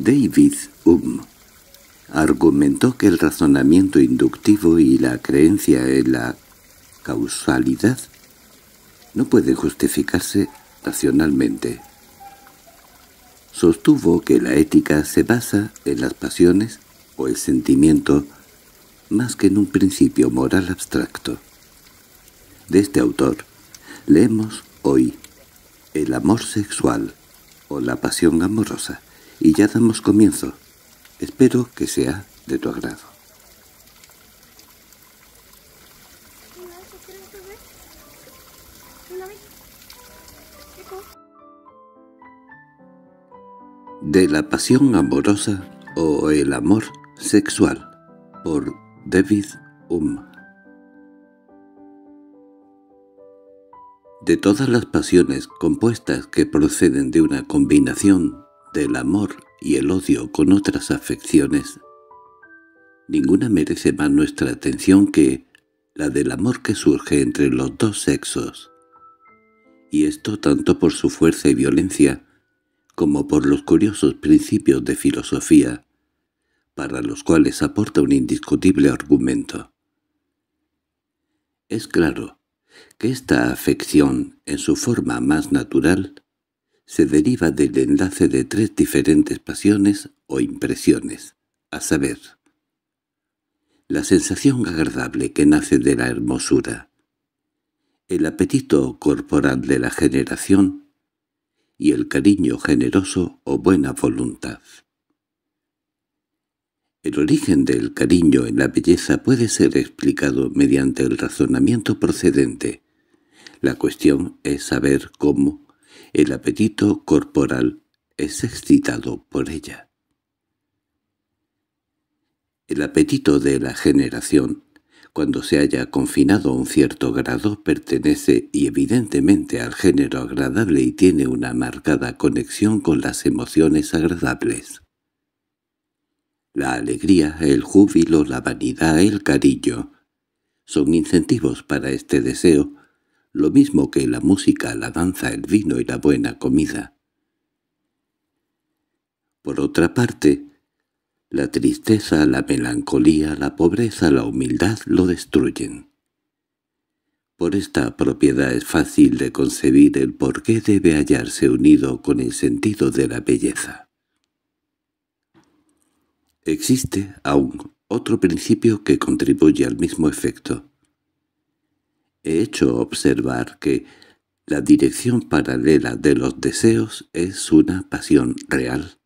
David Hume argumentó que el razonamiento inductivo y la creencia en la causalidad no pueden justificarse racionalmente. Sostuvo que la ética se basa en las pasiones o el sentimiento más que en un principio moral abstracto. De este autor leemos hoy el amor sexual o la pasión amorosa, y ya damos comienzo. Espero que sea de tu agrado. De la pasión amorosa o el amor sexual por David Hume De todas las pasiones compuestas que proceden de una combinación del amor y el odio con otras afecciones, ninguna merece más nuestra atención que la del amor que surge entre los dos sexos, y esto tanto por su fuerza y violencia, como por los curiosos principios de filosofía, para los cuales aporta un indiscutible argumento. Es claro que esta afección, en su forma más natural, se deriva del enlace de tres diferentes pasiones o impresiones, a saber, la sensación agradable que nace de la hermosura, el apetito corporal de la generación y el cariño generoso o buena voluntad. El origen del cariño en la belleza puede ser explicado mediante el razonamiento procedente. La cuestión es saber cómo el apetito corporal es excitado por ella. El apetito de la generación, cuando se haya confinado a un cierto grado, pertenece y evidentemente al género agradable y tiene una marcada conexión con las emociones agradables. La alegría, el júbilo, la vanidad, el cariño, son incentivos para este deseo, lo mismo que la música, la danza, el vino y la buena comida. Por otra parte, la tristeza, la melancolía, la pobreza, la humildad lo destruyen. Por esta propiedad es fácil de concebir el por qué debe hallarse unido con el sentido de la belleza. Existe aún otro principio que contribuye al mismo efecto. He hecho observar que la dirección paralela de los deseos es una pasión real,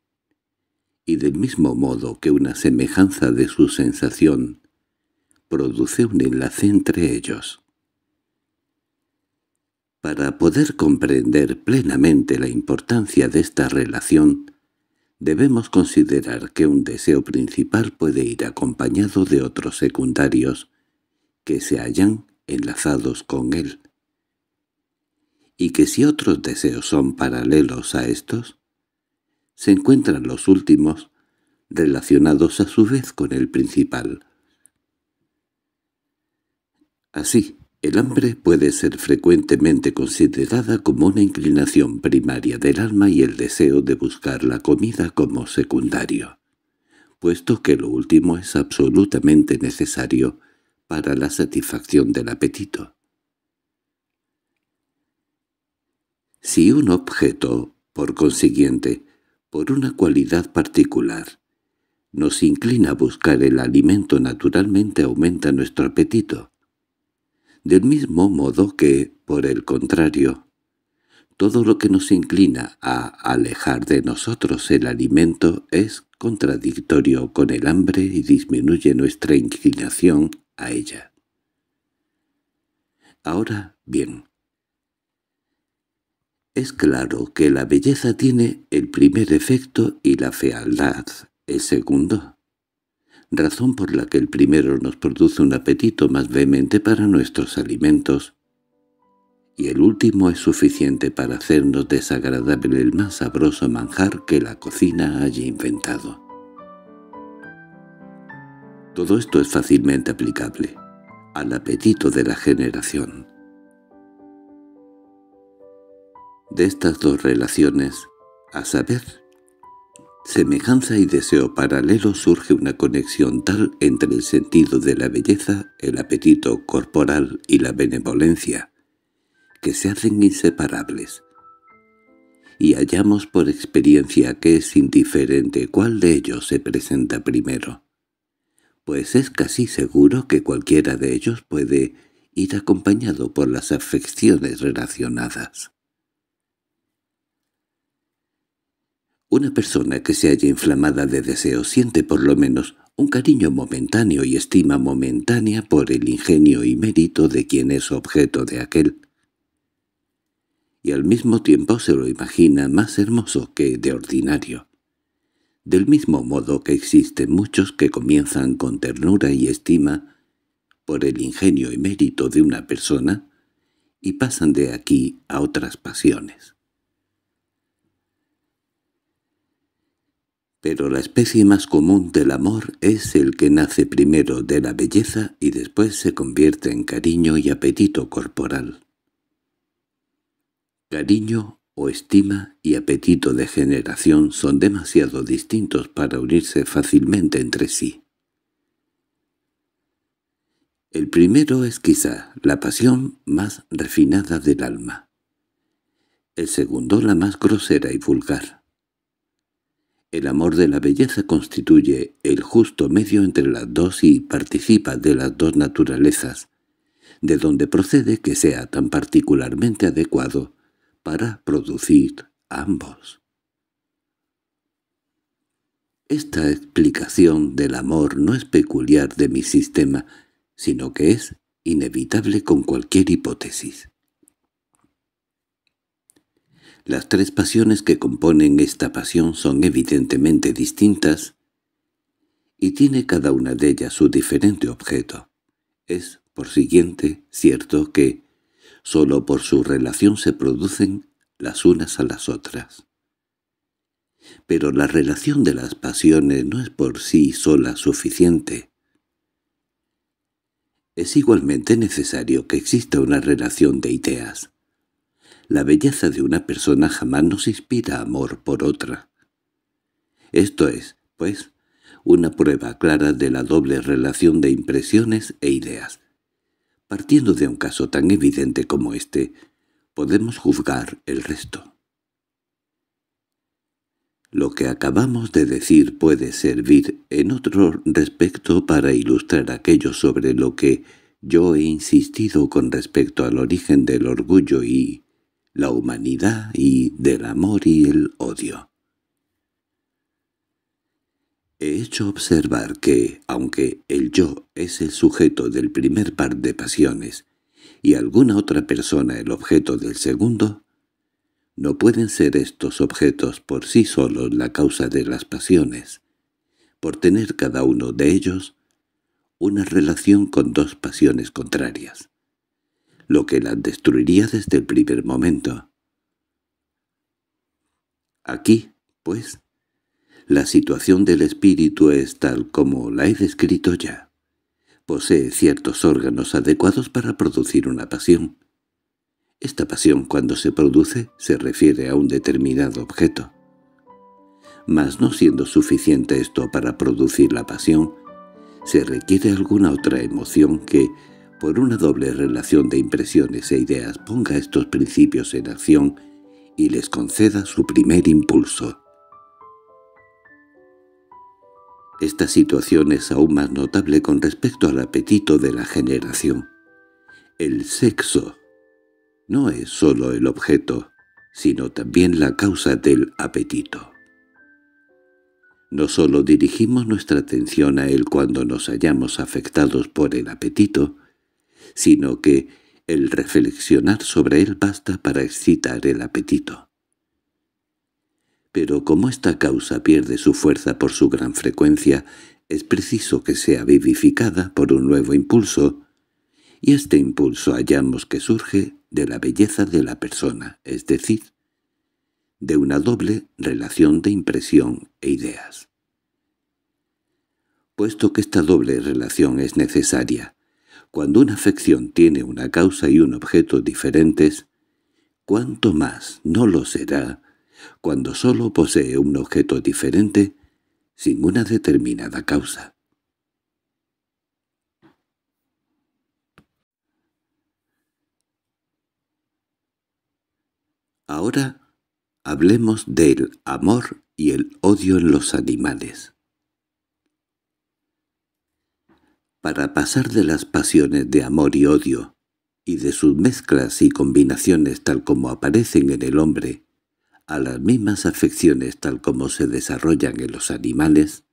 y del mismo modo que una semejanza de su sensación produce un enlace entre ellos. Para poder comprender plenamente la importancia de esta relación, debemos considerar que un deseo principal puede ir acompañado de otros secundarios que se hallan enlazados con él. Y que si otros deseos son paralelos a estos, se encuentran los últimos relacionados a su vez con el principal. Así, el hambre puede ser frecuentemente considerada como una inclinación primaria del alma y el deseo de buscar la comida como secundario, puesto que lo último es absolutamente necesario para la satisfacción del apetito. Si un objeto, por consiguiente, por una cualidad particular, nos inclina a buscar el alimento naturalmente aumenta nuestro apetito. Del mismo modo que, por el contrario, todo lo que nos inclina a alejar de nosotros el alimento es contradictorio con el hambre y disminuye nuestra inclinación ella. Ahora bien, es claro que la belleza tiene el primer efecto y la fealdad el segundo, razón por la que el primero nos produce un apetito más vehemente para nuestros alimentos, y el último es suficiente para hacernos desagradable el más sabroso manjar que la cocina haya inventado. Todo esto es fácilmente aplicable al apetito de la generación. De estas dos relaciones, a saber, semejanza y deseo paralelo surge una conexión tal entre el sentido de la belleza, el apetito corporal y la benevolencia, que se hacen inseparables, y hallamos por experiencia que es indiferente cuál de ellos se presenta primero pues es casi seguro que cualquiera de ellos puede ir acompañado por las afecciones relacionadas. Una persona que se halla inflamada de deseo siente por lo menos un cariño momentáneo y estima momentánea por el ingenio y mérito de quien es objeto de aquel. Y al mismo tiempo se lo imagina más hermoso que de ordinario. Del mismo modo que existen muchos que comienzan con ternura y estima por el ingenio y mérito de una persona y pasan de aquí a otras pasiones. Pero la especie más común del amor es el que nace primero de la belleza y después se convierte en cariño y apetito corporal. Cariño o estima y apetito de generación son demasiado distintos para unirse fácilmente entre sí. El primero es quizá la pasión más refinada del alma. El segundo la más grosera y vulgar. El amor de la belleza constituye el justo medio entre las dos y participa de las dos naturalezas, de donde procede que sea tan particularmente adecuado para producir ambos. Esta explicación del amor no es peculiar de mi sistema, sino que es inevitable con cualquier hipótesis. Las tres pasiones que componen esta pasión son evidentemente distintas y tiene cada una de ellas su diferente objeto. Es, por siguiente, cierto que Solo por su relación se producen las unas a las otras. Pero la relación de las pasiones no es por sí sola suficiente. Es igualmente necesario que exista una relación de ideas. La belleza de una persona jamás nos inspira amor por otra. Esto es, pues, una prueba clara de la doble relación de impresiones e ideas, Partiendo de un caso tan evidente como este, podemos juzgar el resto. Lo que acabamos de decir puede servir en otro respecto para ilustrar aquello sobre lo que yo he insistido con respecto al origen del orgullo y la humanidad y del amor y el odio. He hecho observar que, aunque el yo es el sujeto del primer par de pasiones y alguna otra persona el objeto del segundo, no pueden ser estos objetos por sí solos la causa de las pasiones, por tener cada uno de ellos una relación con dos pasiones contrarias, lo que las destruiría desde el primer momento. Aquí, pues, la situación del espíritu es tal como la he descrito ya. Posee ciertos órganos adecuados para producir una pasión. Esta pasión cuando se produce se refiere a un determinado objeto. Mas no siendo suficiente esto para producir la pasión, se requiere alguna otra emoción que, por una doble relación de impresiones e ideas, ponga estos principios en acción y les conceda su primer impulso. Esta situación es aún más notable con respecto al apetito de la generación. El sexo no es solo el objeto, sino también la causa del apetito. No solo dirigimos nuestra atención a él cuando nos hallamos afectados por el apetito, sino que el reflexionar sobre él basta para excitar el apetito. Pero como esta causa pierde su fuerza por su gran frecuencia, es preciso que sea vivificada por un nuevo impulso, y este impulso hallamos que surge de la belleza de la persona, es decir, de una doble relación de impresión e ideas. Puesto que esta doble relación es necesaria, cuando una afección tiene una causa y un objeto diferentes, cuanto más no lo será cuando sólo posee un objeto diferente sin una determinada causa. Ahora hablemos del amor y el odio en los animales. Para pasar de las pasiones de amor y odio, y de sus mezclas y combinaciones tal como aparecen en el hombre, a las mismas afecciones tal como se desarrollan en los animales,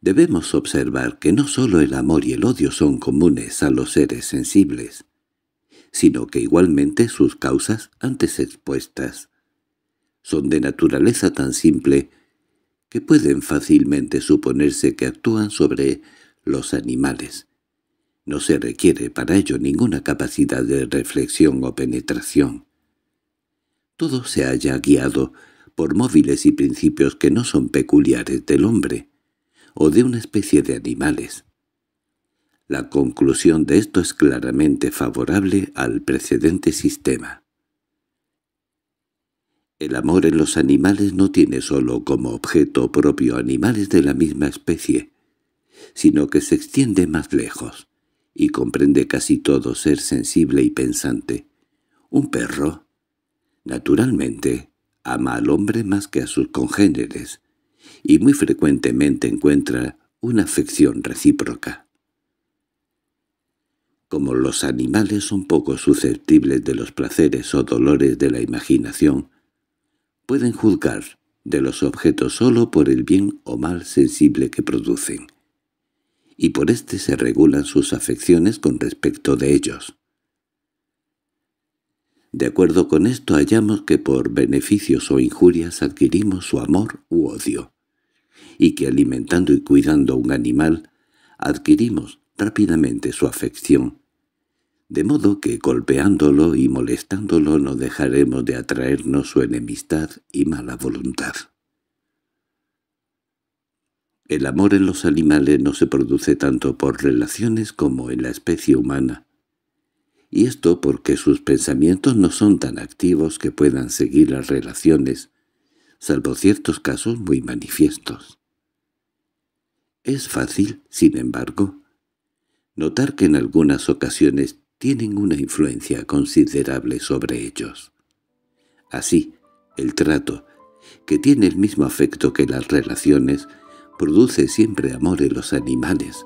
debemos observar que no sólo el amor y el odio son comunes a los seres sensibles, sino que igualmente sus causas antes expuestas son de naturaleza tan simple que pueden fácilmente suponerse que actúan sobre los animales. No se requiere para ello ninguna capacidad de reflexión o penetración todo se haya guiado por móviles y principios que no son peculiares del hombre, o de una especie de animales. La conclusión de esto es claramente favorable al precedente sistema. El amor en los animales no tiene sólo como objeto propio animales de la misma especie, sino que se extiende más lejos y comprende casi todo ser sensible y pensante. Un perro, Naturalmente, ama al hombre más que a sus congéneres, y muy frecuentemente encuentra una afección recíproca. Como los animales son poco susceptibles de los placeres o dolores de la imaginación, pueden juzgar de los objetos sólo por el bien o mal sensible que producen, y por éste se regulan sus afecciones con respecto de ellos. De acuerdo con esto hallamos que por beneficios o injurias adquirimos su amor u odio, y que alimentando y cuidando a un animal adquirimos rápidamente su afección. De modo que golpeándolo y molestándolo no dejaremos de atraernos su enemistad y mala voluntad. El amor en los animales no se produce tanto por relaciones como en la especie humana, y esto porque sus pensamientos no son tan activos que puedan seguir las relaciones, salvo ciertos casos muy manifiestos. Es fácil, sin embargo, notar que en algunas ocasiones tienen una influencia considerable sobre ellos. Así, el trato, que tiene el mismo afecto que las relaciones, produce siempre amor en los animales,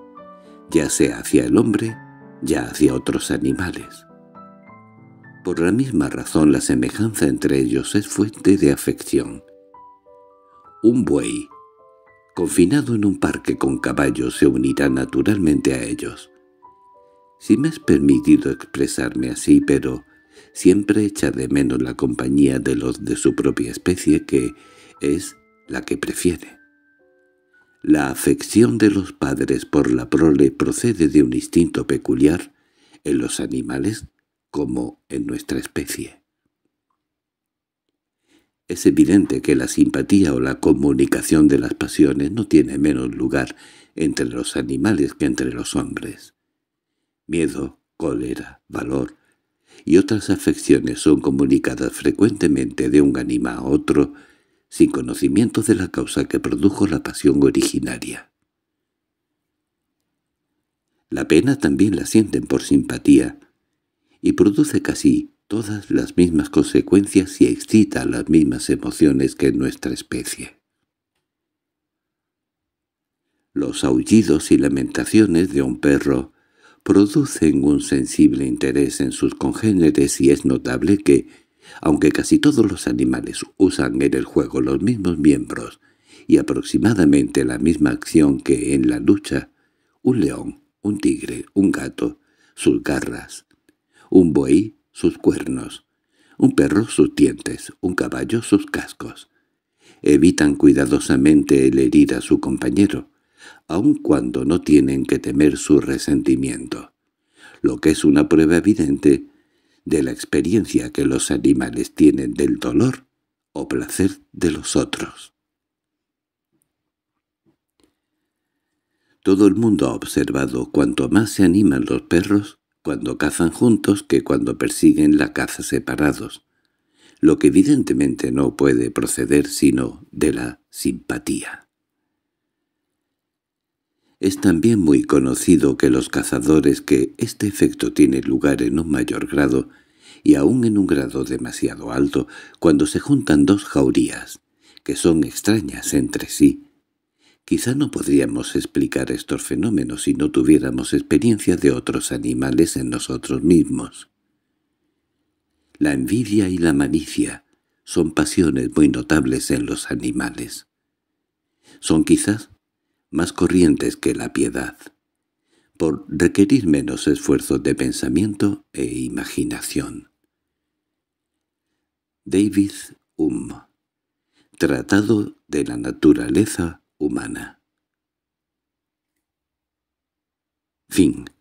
ya sea hacia el hombre ya hacia otros animales. Por la misma razón la semejanza entre ellos es fuente de afección. Un buey, confinado en un parque con caballos, se unirá naturalmente a ellos. Si me has permitido expresarme así, pero siempre echa de menos la compañía de los de su propia especie, que es la que prefiere. La afección de los padres por la prole procede de un instinto peculiar en los animales como en nuestra especie. Es evidente que la simpatía o la comunicación de las pasiones no tiene menos lugar entre los animales que entre los hombres. Miedo, cólera, valor y otras afecciones son comunicadas frecuentemente de un animal a otro sin conocimiento de la causa que produjo la pasión originaria. La pena también la sienten por simpatía, y produce casi todas las mismas consecuencias y excita las mismas emociones que nuestra especie. Los aullidos y lamentaciones de un perro producen un sensible interés en sus congéneres y es notable que, aunque casi todos los animales usan en el juego los mismos miembros y aproximadamente la misma acción que en la lucha, un león, un tigre, un gato, sus garras, un buey, sus cuernos, un perro, sus dientes, un caballo, sus cascos. Evitan cuidadosamente el herir a su compañero, aun cuando no tienen que temer su resentimiento. Lo que es una prueba evidente de la experiencia que los animales tienen del dolor o placer de los otros. Todo el mundo ha observado cuanto más se animan los perros cuando cazan juntos que cuando persiguen la caza separados, lo que evidentemente no puede proceder sino de la simpatía. Es también muy conocido que los cazadores que este efecto tiene lugar en un mayor grado, y aún en un grado demasiado alto, cuando se juntan dos jaurías, que son extrañas entre sí. Quizá no podríamos explicar estos fenómenos si no tuviéramos experiencia de otros animales en nosotros mismos. La envidia y la malicia son pasiones muy notables en los animales. Son quizás más corrientes que la piedad, por requerir menos esfuerzos de pensamiento e imaginación. David Hume. Tratado de la naturaleza humana Fin